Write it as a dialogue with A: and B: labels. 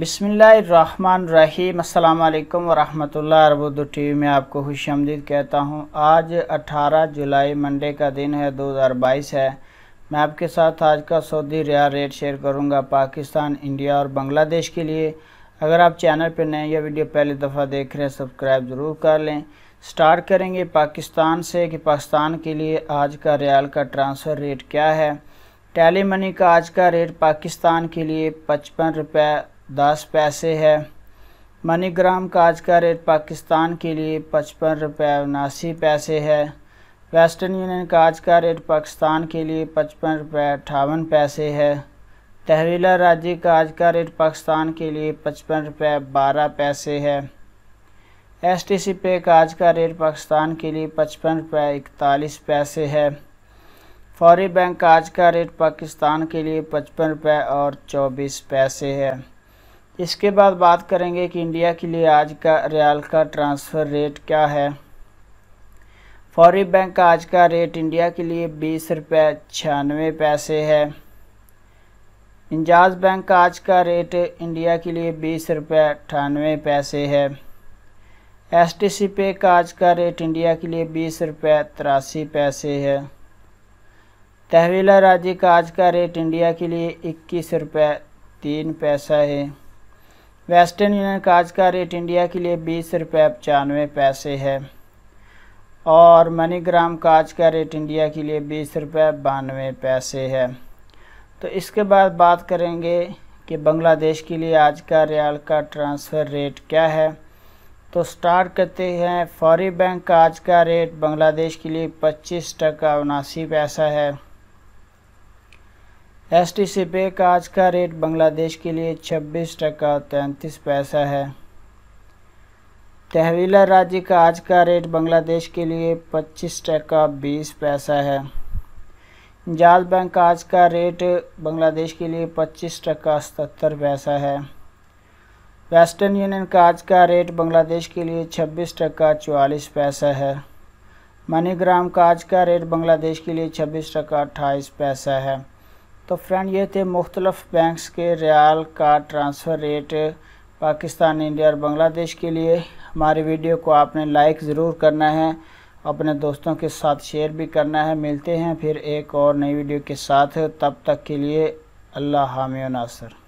A: बिसमीम अल्लाम वरहमल अरबुद टी वी में आपको खुश आमदीद कहता हूँ आज 18 जुलाई मंडे का दिन है 2022 है मैं आपके साथ आज का सऊदी रियाल रेट शेयर करूँगा पाकिस्तान इंडिया और बांग्लादेश के लिए अगर आप चैनल पर नए या वीडियो पहली दफ़ा देख रहे हैं सब्सक्राइब ज़रूर कर लें स्टार्ट करेंगे पाकिस्तान से कि पाकिस्तान के लिए आज का रियाल का ट्रांसफ़र रेट क्या है टैली मनी का आज का रेट पाकिस्तान के लिए पचपन रुपये दस पैसे है मनीग्राम का आज का रेट पाकिस्तान के लिए पचपन रुपये उनासी पैसे है वेस्टर्न यूनियन का आज का रेट पाकिस्तान के लिए पचपन रुपये अट्ठावन पैसे है तहवीला राज्य का आज का रेट पाकिस्तान के लिए पचपन रुपये बारह पैसे है एस टी सी पे का आज का रेट पाकिस्तान के लिए पचपन रुपये इकतालीस पैसे है फौरी बैंक का आज का रेट पाकिस्तान के लिए पचपन रुपये और चौबीस पैसे है इसके बाद बात करेंगे कि इंडिया के लिए आज का रियाल का ट्रांसफ़र रेट क्या है फौरी बैंक का आज का रेट इंडिया के लिए बीस रुपये छियानवे पैसे है इंजाज बैंक का आज का रेट इंडिया के लिए बीस रुपये अठानवे पैसे है एस टी सी पे का आज का रेट इंडिया के लिए बीस रुपये तिरासी पैसे है तहवीला राजी का आज का रेट इंडिया के लिए इक्कीस रुपये तीन पैसा है वेस्टर्न यूनियन का आज का रेट इंडिया के लिए बीस रुपये पचानवे पैसे है और मनीग्राम का आज का रेट इंडिया के लिए बीस रुपये बानवे पैसे है तो इसके बाद बात करेंगे कि बांग्लादेश के लिए आज का रियाल का ट्रांसफ़र रेट क्या है तो स्टार्ट करते हैं फौरी बैंक का आज का रेट बांग्लादेश के लिए पच्चीस टका उनासी पैसा है एस टी सी पे का आज का रेट बांग्लादेश के लिए छब्बीस टका तैंतीस पैसा है तहवीला राज्य का आज का रेट बांग्लादेश के लिए पच्चीस टका बीस पैसा है जाल बैंक का आज का रेट बांग्लादेश के लिए पच्चीस टका सतर पैसा है वेस्टर्न यूनियन का आज का रेट बांग्लादेश के लिए छब्बीस टका चवालीस पैसा है मनीग्राम का आज का रेट बांग्लादेश के लिए छब्बीस टका अट्ठाईस पैसा है तो फ्रेंड ये थे मुख्तलफ़ बैंक्स के रियाल का ट्रांसफ़र रेट पाकिस्तान इंडिया और बांग्लादेश के लिए हमारी वीडियो को आपने लाइक ज़रूर करना है अपने दोस्तों के साथ शेयर भी करना है मिलते हैं फिर एक और नई वीडियो के साथ तब तक के लिए अल्लाह हामी नासर